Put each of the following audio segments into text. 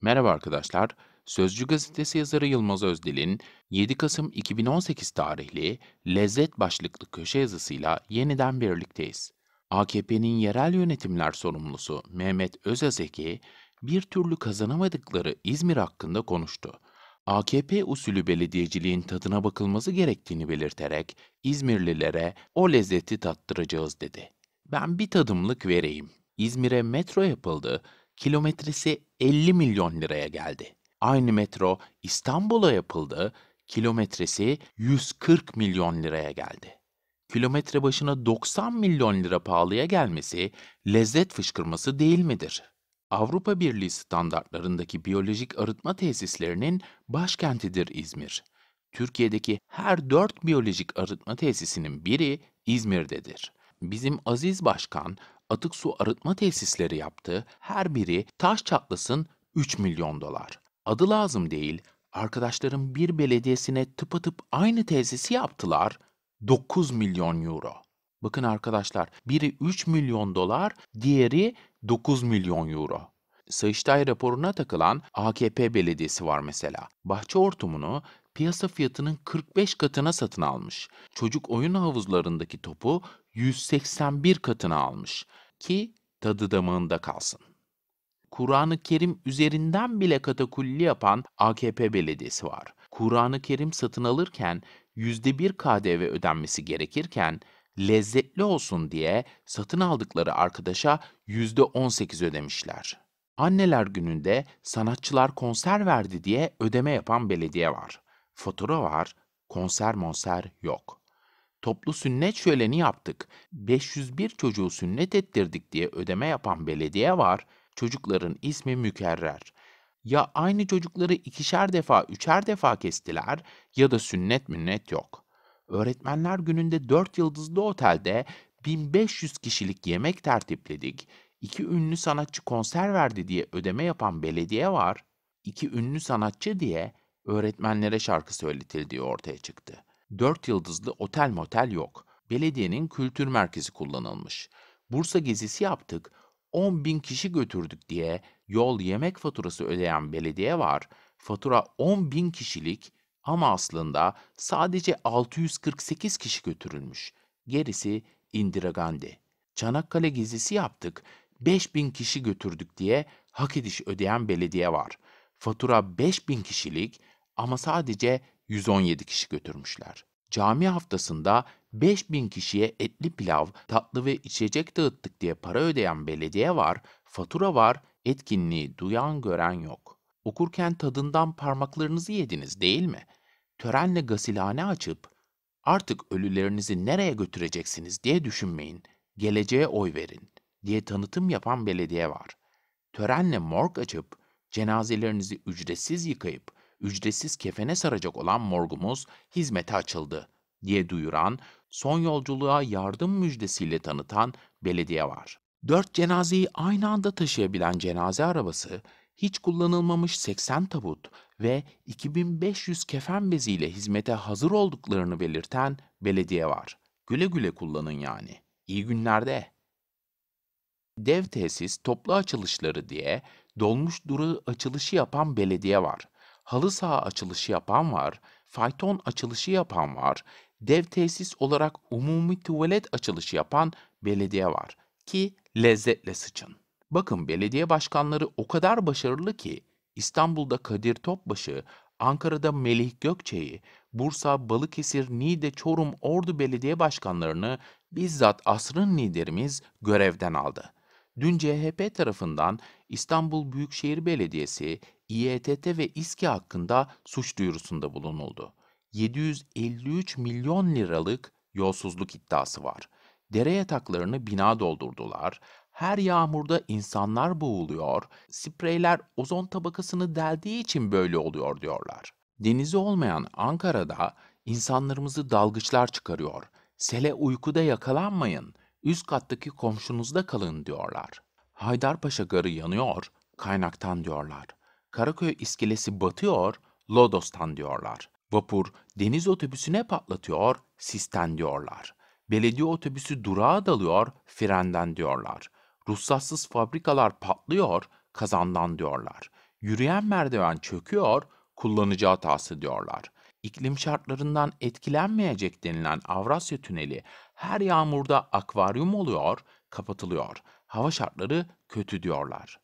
Merhaba arkadaşlar. Sözcü gazetesi yazarı Yılmaz Özdil'in 7 Kasım 2018 tarihli Lezzet başlıklı köşe yazısıyla yeniden birlikteyiz. AKP'nin yerel yönetimler sorumlusu Mehmet Özazeki bir türlü kazanamadıkları İzmir hakkında konuştu. AKP usulü belediyeciliğin tadına bakılması gerektiğini belirterek İzmirlilere o lezzeti tattıracağız dedi. Ben bir tadımlık vereyim. İzmir'e metro yapıldı, kilometresi 50 milyon liraya geldi. Aynı metro İstanbul'a yapıldı, kilometresi 140 milyon liraya geldi kilometre başına 90 milyon lira pahalıya gelmesi lezzet fışkırması değil midir? Avrupa Birliği standartlarındaki biyolojik arıtma tesislerinin başkentidir İzmir. Türkiye'deki her dört biyolojik arıtma tesisinin biri İzmir'dedir. Bizim aziz başkan atık su arıtma tesisleri yaptı. Her biri taş çatlasın 3 milyon dolar. Adı lazım değil, arkadaşlarım bir belediyesine tıpatıp aynı tesisi yaptılar. 9 milyon euro. Bakın arkadaşlar, biri 3 milyon dolar, diğeri 9 milyon euro. Sayıştay raporuna takılan AKP belediyesi var mesela. Bahçe ortumunu piyasa fiyatının 45 katına satın almış. Çocuk oyun havuzlarındaki topu 181 katına almış ki tadı damağında kalsın. Kur'an-ı Kerim üzerinden bile katakulli yapan AKP belediyesi var. Kur'an-ı Kerim satın alırken %1 KDV ödenmesi gerekirken lezzetli olsun diye satın aldıkları arkadaşa %18 ödemişler. Anneler gününde sanatçılar konser verdi diye ödeme yapan belediye var. Fatura var, konser monser yok. Toplu sünnet şöleni yaptık. 501 çocuğu sünnet ettirdik diye ödeme yapan belediye var. Çocukların ismi mükerrer. Ya aynı çocukları ikişer defa, üçer defa kestiler ya da sünnet münnet yok. Öğretmenler gününde 4 yıldızlı otelde 1500 kişilik yemek tertipledik. İki ünlü sanatçı konser verdi diye ödeme yapan belediye var. İki ünlü sanatçı diye öğretmenlere şarkı söyletildiği ortaya çıktı. 4 yıldızlı otel motel yok. Belediyenin kültür merkezi kullanılmış. Bursa gezisi yaptık, 10 bin kişi götürdük diye yol yemek faturası ödeyen belediye var. Fatura 10 bin kişilik ama aslında sadece 648 kişi götürülmüş. Gerisi Indira Gandhi. Çanakkale gezisi yaptık, 5 bin kişi götürdük diye hak ediş ödeyen belediye var. Fatura 5 bin kişilik ama sadece 117 kişi götürmüşler. Cami haftasında 5000 kişiye etli pilav, tatlı ve içecek dağıttık diye para ödeyen belediye var, fatura var, etkinliği duyan gören yok. Okurken tadından parmaklarınızı yediniz değil mi? Törenle gasilhane açıp artık ölülerinizi nereye götüreceksiniz diye düşünmeyin, geleceğe oy verin diye tanıtım yapan belediye var. Törenle morg açıp cenazelerinizi ücretsiz yıkayıp ücretsiz kefene saracak olan morgumuz hizmete açıldı diye duyuran, son yolculuğa yardım müjdesiyle tanıtan belediye var. Dört cenazeyi aynı anda taşıyabilen cenaze arabası, hiç kullanılmamış 80 tabut ve 2500 kefen beziyle hizmete hazır olduklarını belirten belediye var. Güle güle kullanın yani. İyi günlerde. Dev tesis toplu açılışları diye dolmuş duru açılışı yapan belediye var halı saha açılışı yapan var, fayton açılışı yapan var, dev tesis olarak umumi tuvalet açılışı yapan belediye var ki lezzetle sıçın. Bakın belediye başkanları o kadar başarılı ki İstanbul'da Kadir Topbaşı, Ankara'da Melih Gökçe'yi, Bursa, Balıkesir, Niğde, Çorum, Ordu belediye başkanlarını bizzat asrın liderimiz görevden aldı. Dün CHP tarafından İstanbul Büyükşehir Belediyesi, İETT ve İSKİ hakkında suç duyurusunda bulunuldu. 753 milyon liralık yolsuzluk iddiası var. Dere yataklarını bina doldurdular. Her yağmurda insanlar boğuluyor. Spreyler ozon tabakasını deldiği için böyle oluyor diyorlar. Denizi olmayan Ankara'da insanlarımızı dalgıçlar çıkarıyor. Sele uykuda yakalanmayın. Üst kattaki komşunuzda kalın diyorlar. Haydarpaşa garı yanıyor, kaynaktan diyorlar. Karaköy iskelesi batıyor, Lodos'tan diyorlar. Vapur deniz otobüsüne patlatıyor, sisten diyorlar. Belediye otobüsü durağa dalıyor, frenden diyorlar. Ruhsatsız fabrikalar patlıyor, kazandan diyorlar. Yürüyen merdiven çöküyor, kullanıcı hatası diyorlar. İklim şartlarından etkilenmeyecek denilen Avrasya Tüneli her yağmurda akvaryum oluyor, kapatılıyor. Hava şartları kötü diyorlar.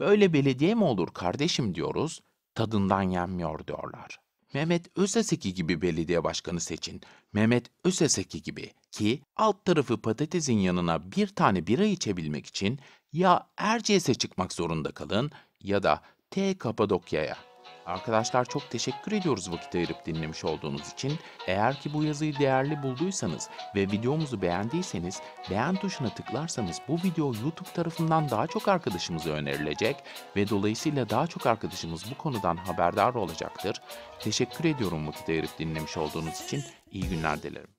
Böyle belediye mi olur kardeşim diyoruz, tadından yenmiyor diyorlar. Mehmet Özeseki gibi belediye başkanı seçin. Mehmet Özeseki gibi ki alt tarafı patatesin yanına bir tane bira içebilmek için ya Erciyes'e çıkmak zorunda kalın ya da T Kapadokya'ya. Arkadaşlar çok teşekkür ediyoruz vakit ayırıp dinlemiş olduğunuz için. Eğer ki bu yazıyı değerli bulduysanız ve videomuzu beğendiyseniz beğen tuşuna tıklarsanız bu video YouTube tarafından daha çok arkadaşımıza önerilecek ve dolayısıyla daha çok arkadaşımız bu konudan haberdar olacaktır. Teşekkür ediyorum vakit ayırıp dinlemiş olduğunuz için. İyi günler dilerim.